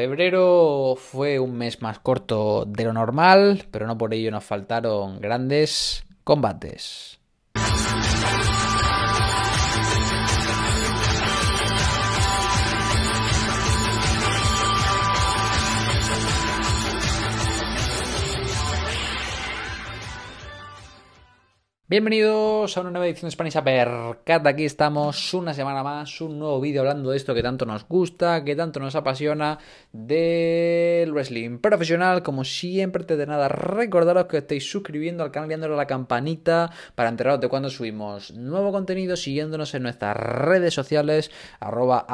Febrero fue un mes más corto de lo normal, pero no por ello nos faltaron grandes combates. Bienvenidos a una nueva edición de Spanish Apercat, Aquí estamos una semana más, un nuevo vídeo hablando de esto que tanto nos gusta, que tanto nos apasiona, del wrestling profesional. Como siempre, te de nada, recordaros que estéis suscribiendo al canal y dándole a la campanita para enteraros de cuando subimos nuevo contenido, siguiéndonos en nuestras redes sociales, arroba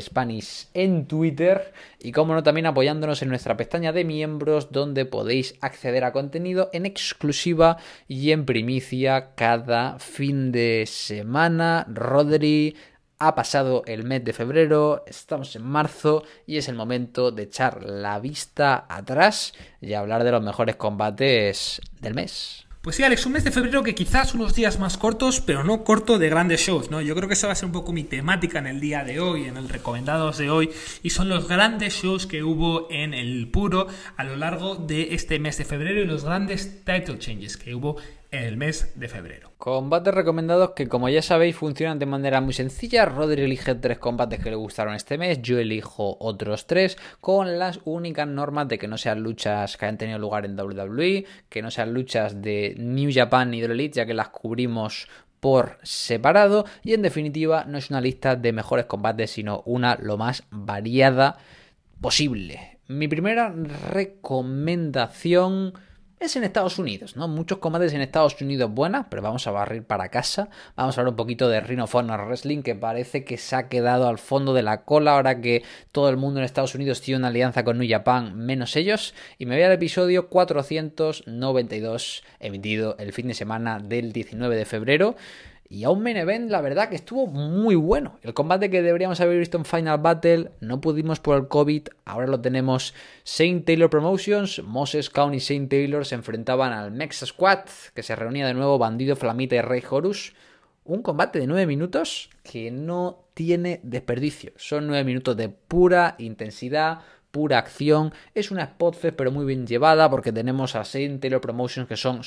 Spanish en Twitter y, como no, también apoyándonos en nuestra pestaña de miembros, donde podéis acceder a contenido en exclusiva y en primicia cada fin de semana. Rodri ha pasado el mes de febrero, estamos en marzo y es el momento de echar la vista atrás y hablar de los mejores combates del mes. Pues sí, Alex, un mes de febrero que quizás unos días más cortos, pero no corto de grandes shows, ¿no? Yo creo que esa va a ser un poco mi temática en el día de hoy, en el recomendados de hoy, y son los grandes shows que hubo en el puro a lo largo de este mes de febrero y los grandes title changes que hubo en el mes de febrero. Combates recomendados que como ya sabéis funcionan de manera muy sencilla. Rodri elige tres combates que le gustaron este mes, yo elijo otros tres con las únicas normas de que no sean luchas que hayan tenido lugar en WWE, que no sean luchas de New Japan ni de Elite ya que las cubrimos por separado y en definitiva no es una lista de mejores combates sino una lo más variada posible. Mi primera recomendación es en Estados Unidos, ¿no? Muchos combates en Estados Unidos buenas, pero vamos a barrir para casa. Vamos a hablar un poquito de Rhino Honor Wrestling, que parece que se ha quedado al fondo de la cola ahora que todo el mundo en Estados Unidos tiene una alianza con New Japan, menos ellos. Y me voy al episodio 492, emitido el fin de semana del 19 de febrero. Y a un main la verdad que estuvo muy bueno. El combate que deberíamos haber visto en Final Battle, no pudimos por el COVID, ahora lo tenemos. Saint Taylor Promotions, Moses County y Saint Taylor se enfrentaban al Mexa Squad, que se reunía de nuevo Bandido, Flamita y Rey Horus. Un combate de 9 minutos que no tiene desperdicio. Son nueve minutos de pura intensidad, pura acción. Es una Spotfest, pero muy bien llevada, porque tenemos a 6 Promotions, que son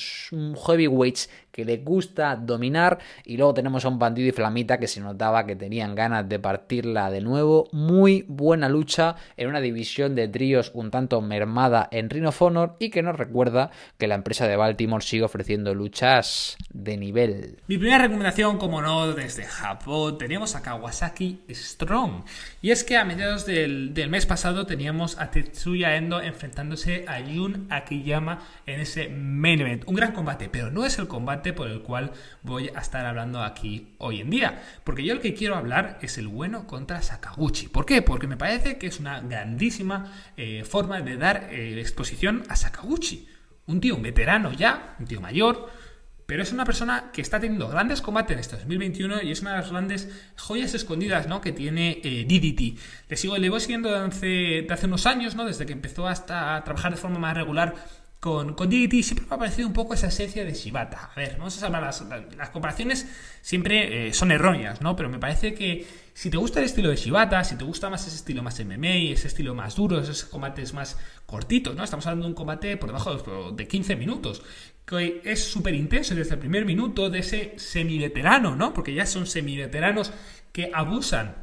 heavyweights que les gusta dominar. Y luego tenemos a un bandido y flamita que se notaba que tenían ganas de partirla de nuevo. Muy buena lucha en una división de tríos un tanto mermada en Rhino of Honor y que nos recuerda que la empresa de Baltimore sigue ofreciendo luchas de nivel. Mi primera recomendación, como no, desde Japón, tenemos a Kawasaki Strong. Y es que a mediados del, del mes pasado teníamos a Tetsuya Endo enfrentándose a Jun Akiyama en ese main event. Un gran combate, pero no es el combate por el cual voy a estar hablando aquí hoy en día. Porque yo el que quiero hablar es el bueno contra Sakaguchi. ¿Por qué? Porque me parece que es una grandísima eh, forma de dar eh, exposición a Sakaguchi. Un tío, un veterano ya, un tío mayor, pero es una persona que está teniendo grandes combates en este 2021 y es una de las grandes joyas escondidas que tiene eh, DDT. Le, sigo, le voy siguiendo desde, hace unos años, ¿no? desde que empezó hasta a trabajar de forma más regular con, con DDT siempre me ha parecido un poco esa esencia de Shibata. A ver, vamos a hablar, las, las comparaciones siempre eh, son erróneas, ¿no? Pero me parece que si te gusta el estilo de Shibata, si te gusta más ese estilo más MMA, ese estilo más duro, esos combates más cortitos, ¿no? Estamos hablando de un combate por debajo de, de 15 minutos, que es súper intenso desde el primer minuto de ese semiveterano, ¿no? Porque ya son semiveteranos que abusan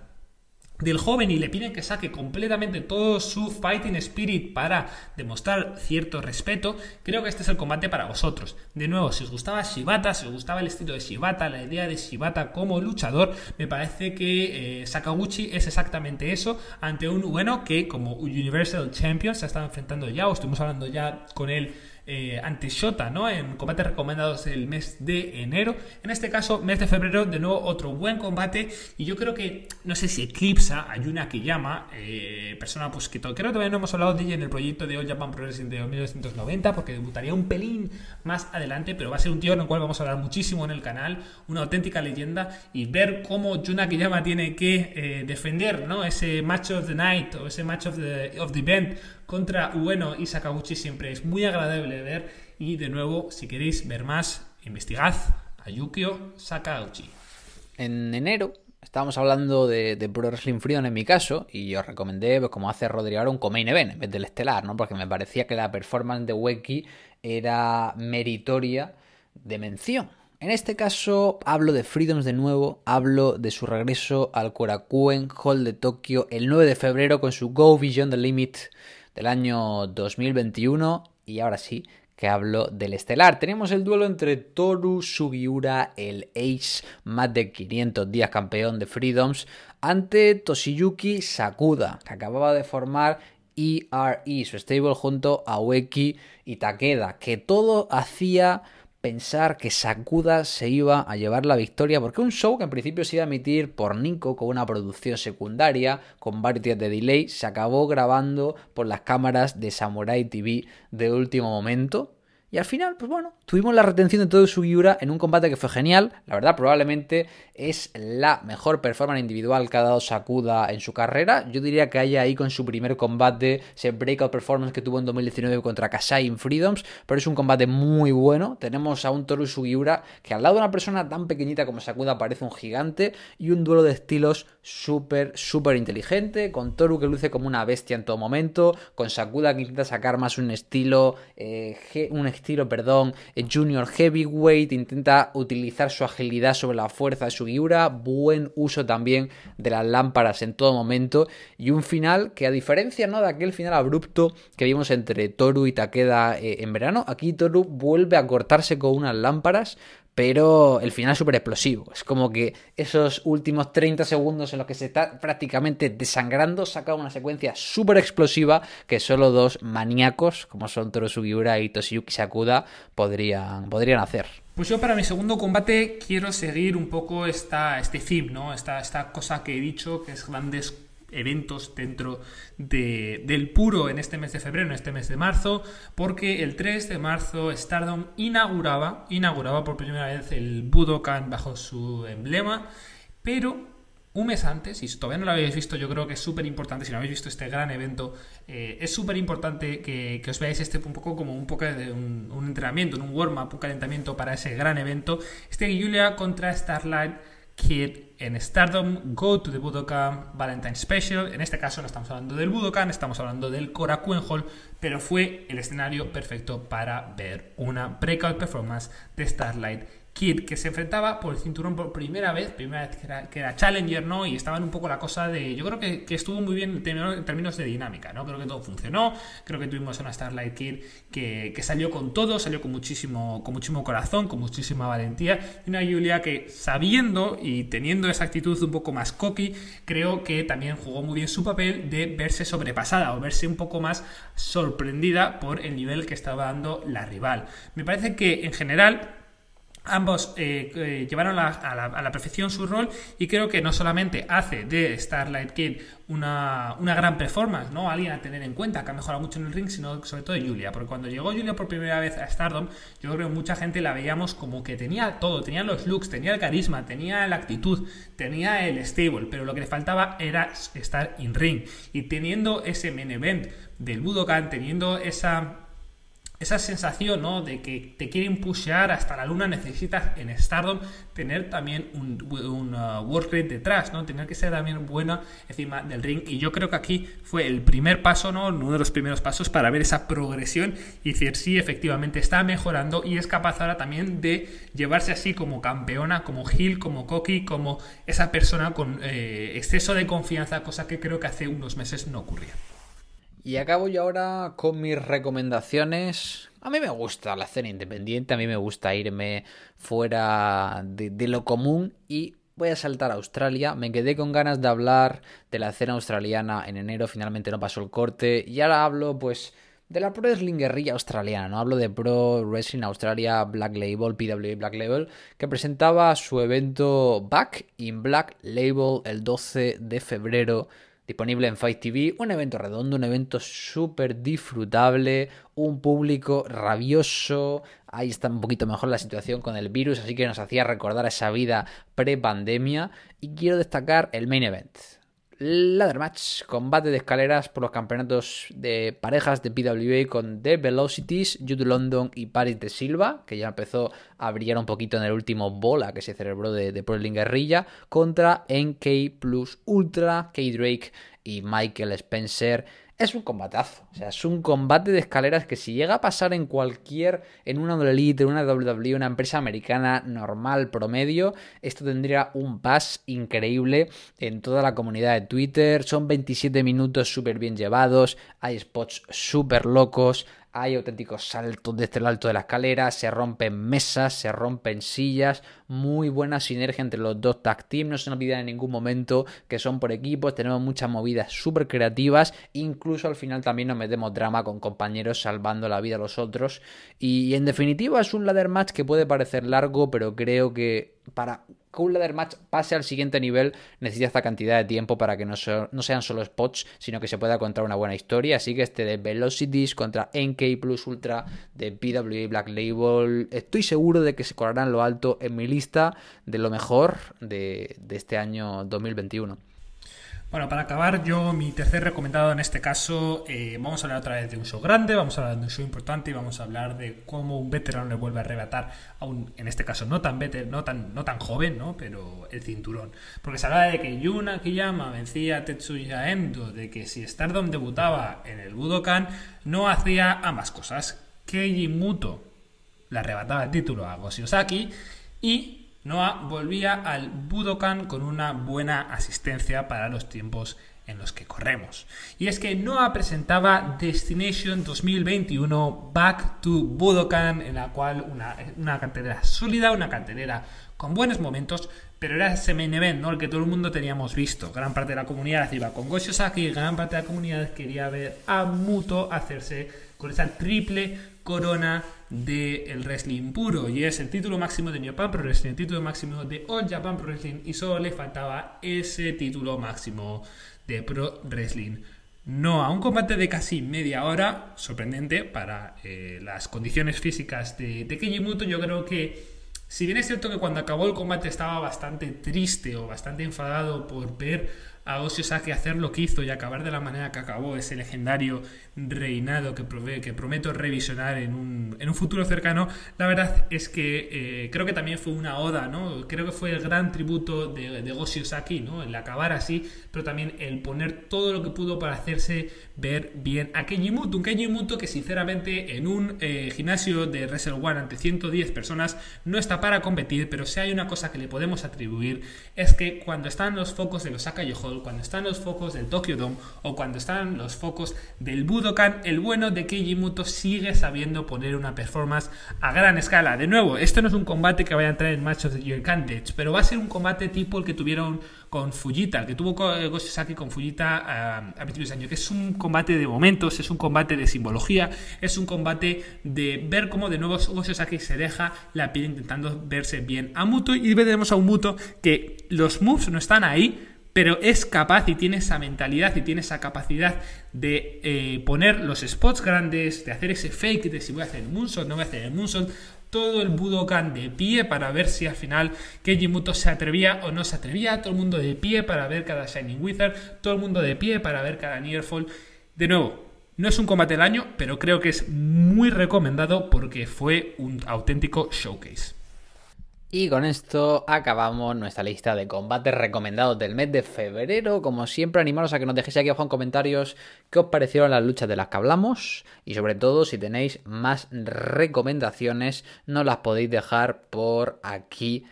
del joven y le piden que saque completamente todo su fighting spirit para demostrar cierto respeto, creo que este es el combate para vosotros. De nuevo, si os gustaba Shibata, si os gustaba el estilo de Shibata, la idea de Shibata como luchador, me parece que eh, Sakaguchi es exactamente eso ante un bueno que como Universal Champion se ha estado enfrentando ya, o estuvimos hablando ya con él eh, Shota, ¿no? En combates recomendados el mes de enero. En este caso, mes de febrero, de nuevo otro buen combate. Y yo creo que, no sé si Eclipsa, Ayuna Kiyama, eh, persona pues que creo que todavía no hemos hablado de ella en el proyecto de All Japan Progressing de 1990, porque debutaría un pelín más adelante, pero va a ser un tío en el cual vamos a hablar muchísimo en el canal, una auténtica leyenda, y ver cómo Yuna Kiyama tiene que eh, defender, ¿no? Ese match of the night o ese match of the, of the event contra Ueno y Sakaguchi siempre es muy agradable ver. Y de nuevo, si queréis ver más, investigad a Yukio Sakaguchi. En enero estábamos hablando de, Pro Wrestling Freedom en mi caso, y os recomendé, pues, como hace Rodrigo ahora, un Comain Event en vez del Estelar, ¿no? Porque me parecía que la performance de Weki era meritoria de mención. En este caso hablo de Freedoms de nuevo, hablo de su regreso al Korakuen Hall de Tokio el 9 de febrero con su Go Vision the Limit del año 2021. Y ahora sí que hablo del estelar. Tenemos el duelo entre Toru Sugiura, el ace más de 500 días campeón de Freedoms, ante Toshiyuki Sakuda, que acababa de formar ERE, e, su stable junto a Ueki y Takeda, que todo hacía pensar que Sakuda se iba a llevar la victoria, porque un show que en principio se iba a emitir por Nico con una producción secundaria, con varios días de delay, se acabó grabando por las cámaras de Samurai TV de último momento. Y al final, pues bueno, tuvimos la retención de todo Sugiura en un combate que fue genial. La verdad, probablemente es la mejor performance individual que ha dado Sakuda en su carrera. Yo diría que haya ahí con su primer combate, ese breakout performance que tuvo en 2019 contra Kasai en Freedoms, pero es un combate muy bueno. Tenemos a un Toru Sugiura que al lado de una persona tan pequeñita como Sakuda parece un gigante y un duelo de estilos súper, súper inteligente, con Toru que luce como una bestia en todo momento, con Sakuda que intenta sacar más un estilo, eh, un estilo, perdón, junior heavyweight, intenta utilizar su agilidad sobre la fuerza de su Giura, buen uso también de las lámparas en todo momento y un final que a diferencia ¿no? de aquel final abrupto que vimos entre Toru y Takeda eh, en verano, aquí Toru vuelve a cortarse con unas lámparas pero el final es súper explosivo. Es como que esos últimos 30 segundos en los que se está prácticamente desangrando saca una secuencia súper explosiva que solo dos maníacos como son Toru Sugiura y Toshiyuki Sakuda podrían, podrían hacer. Pues yo para mi segundo combate quiero seguir un poco esta, este film, ¿no? Esta, esta cosa que he dicho, que es grandes eventos dentro del puro en este mes de febrero, en este mes de marzo, porque el 3 de marzo Stardom inauguraba, inauguraba por primera vez el Budokan bajo su emblema, pero un mes antes, y si todavía no lo habéis visto, yo creo que es súper importante, si no habéis visto este gran evento, eh, es súper importante que, os veáis este un poco como un poco de un, entrenamiento, un warm-up, un calentamiento para ese gran evento. Este Julia contra Starlight hit en Stardom, Go to the Budokan, Valentine Special. En este caso no estamos hablando del Budokan, estamos hablando del Korakuen Hall, pero fue el escenario perfecto para ver una breakout performance de Starlight Kid, que se enfrentaba por el cinturón por primera vez, primera vez que era, Challenger, ¿no? Y estaban un poco la cosa de. Yo creo que, estuvo muy bien en términos de dinámica, ¿no? Creo que todo funcionó. Creo que tuvimos una Starlight Kid que, salió con todo, salió con muchísimo, con muchísimo corazón, con muchísima valentía. Y una Julia que, sabiendo y teniendo esa actitud un poco más cocky, creo que también jugó muy bien su papel de verse sobrepasada o verse un poco más sorprendida por el nivel que estaba dando la rival. Me parece que en general Ambos eh, eh, llevaron a, la, perfección su rol y creo que no solamente hace de Starlight Kid una, gran performance, ¿no? Alguien a tener en cuenta, que ha mejorado mucho en el ring, sino sobre todo Julia. Porque cuando llegó Julia por primera vez a Stardom, yo creo que mucha gente la veíamos como que tenía todo, tenía los looks, tenía el carisma, tenía la actitud, tenía el stable, pero lo que le faltaba era estar en ring. Y teniendo ese main event del Budokan, teniendo esa esa sensación ¿no? de que te quieren pushear hasta la luna, necesitas en Stardom tener también un, un uh, work rate detrás, ¿no? tener que ser también buena encima del ring. Y yo creo que aquí fue el primer paso, ¿no? uno de los primeros pasos para ver esa progresión y decir si sí, efectivamente está mejorando y es capaz ahora también de llevarse así como campeona, como Hill, como Koki, como esa persona con eh, exceso de confianza, cosa que creo que hace unos meses no ocurría. Y acabo yo ahora con mis recomendaciones. A mí me gusta la cena independiente, a mí me gusta irme fuera de, lo común y voy a saltar a Australia. Me quedé con ganas de hablar de la cena australiana en enero, finalmente no pasó el corte y ahora hablo pues de la Pro Wrestling Australiana, no hablo de Pro Wrestling Australia Black Label, PWA Black Label, que presentaba su evento Back in Black Label el 12 de febrero disponible en Fight TV, un evento redondo, un evento súper disfrutable, un público rabioso, ahí está un poquito mejor la situación con el virus, así que nos hacía recordar esa vida pre-pandemia y quiero destacar el main event. Ladder Match, combate de escaleras por los campeonatos de parejas de PWA con The Velocities, Jude London y Paris de Silva, que ya empezó a brillar un poquito en el último bola que se celebró de, de Guerrilla, contra NK Plus Ultra, K-Drake y Michael Spencer es un combatazo. O sea, es un combate de escaleras que si llega a pasar en cualquier, en una Elite, en una WWE, una empresa americana normal, promedio, esto tendría un pass increíble en toda la comunidad de Twitter. Son 27 minutos súper bien llevados, hay spots súper locos, hay auténticos saltos desde el alto de la escalera, se rompen mesas, se rompen sillas, muy buena sinergia entre los dos tag team, no se nos olvida en ningún momento que son por equipos, tenemos muchas movidas súper creativas, incluso al final también nos metemos drama con compañeros salvando la vida a los otros y en definitiva es un ladder match que puede parecer largo, pero creo que para que un ladder match pase al siguiente nivel necesita esta cantidad de tiempo para que no, sean solo spots, sino que se pueda contar una buena historia. Así que este de Velocities contra NK Plus Ultra de PWA Black Label, estoy seguro de que se colarán lo alto en mi lista de lo mejor de este año 2021. Bueno, para acabar, yo mi tercer recomendado en este caso, eh, vamos a hablar otra vez de un show grande, vamos a hablar de un show importante y vamos a hablar de cómo un veterano le vuelve a arrebatar a un, en este caso, no tan no tan, no tan joven, ¿no? Pero el cinturón. Porque se habla de que Yuna Kiyama vencía a Tetsuya Endo, de que si Stardom debutaba en el Budokan, no hacía ambas cosas. Keiji Muto le arrebataba el título a Goshi Osaki y Noah volvía al Budokan con una buena asistencia para los tiempos en los que corremos. Y es que Noah presentaba Destination 2021 Back to Budokan, en la cual una, una sólida, una cantera con buenos momentos, pero era ese main event, ¿no? El que todo el mundo teníamos visto. Gran parte de la comunidad iba con Goshi gran parte de la comunidad quería ver a Muto hacerse con esa triple corona del wrestling puro y es el título máximo de New Japan Pro Wrestling, el título máximo de All Japan Pro Wrestling y solo le faltaba ese título máximo de Pro Wrestling. No, a un combate de casi media hora, sorprendente para eh, las condiciones físicas de, de Muto, yo creo que si bien es cierto que cuando acabó el combate estaba bastante triste o bastante enfadado por ver a Osiosaki hacer lo que hizo y acabar de la manera que acabó ese legendario reinado que, que prometo revisionar en un, futuro cercano, la verdad es que eh, creo que también fue una oda, ¿no? Creo que fue el gran tributo de, de aquí ¿no? El acabar así, pero también el poner todo lo que pudo para hacerse ver bien a Kenji Muto. Un Kenji que sinceramente en un eh, gimnasio de Wrestle One ante 110 personas no está para competir, pero si hay una cosa que le podemos atribuir es que cuando están los focos de los cuando están los focos del Tokyo Dome o cuando están los focos del Budokan, el bueno de que Muto sigue sabiendo poner una performance a gran escala. De nuevo, esto no es un combate que vaya a entrar en Match of the pero va a ser un combate tipo el que tuvieron con Fujita, el que tuvo eh, Goshizaki con Fujita ah, a principios de año, que es un combate de momentos, es un combate de simbología, es un combate de ver cómo de nuevo Goshizaki se deja la piel intentando verse bien a Muto y veremos a un Muto que los moves no están ahí, pero es capaz y tiene esa mentalidad y tiene esa capacidad de eh, poner los spots grandes, de hacer ese fake de si voy a hacer el moonshot, no voy a hacer el moonshot, todo el Budokan de pie para ver si al final Keiji Muto se atrevía o no se atrevía, todo el mundo de pie para ver cada Shining Wizard, todo el mundo de pie para ver cada Nearfall. De nuevo, no es un combate del año, pero creo que es muy recomendado porque fue un auténtico showcase. Y con esto acabamos nuestra lista de combates recomendados del mes de febrero. Como siempre, animaros a que nos dejéis aquí abajo en comentarios qué os parecieron las luchas de las que hablamos. Y sobre todo, si tenéis más recomendaciones, nos las podéis dejar por aquí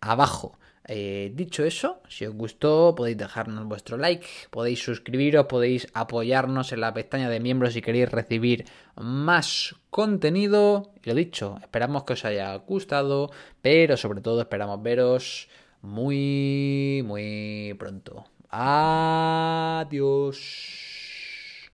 abajo. Eh, dicho eso, si os gustó podéis dejarnos vuestro like, podéis suscribiros, podéis apoyarnos en la pestaña de miembros si queréis recibir más contenido. Y lo dicho, esperamos que os haya gustado, pero sobre todo esperamos veros muy, muy pronto. Adiós.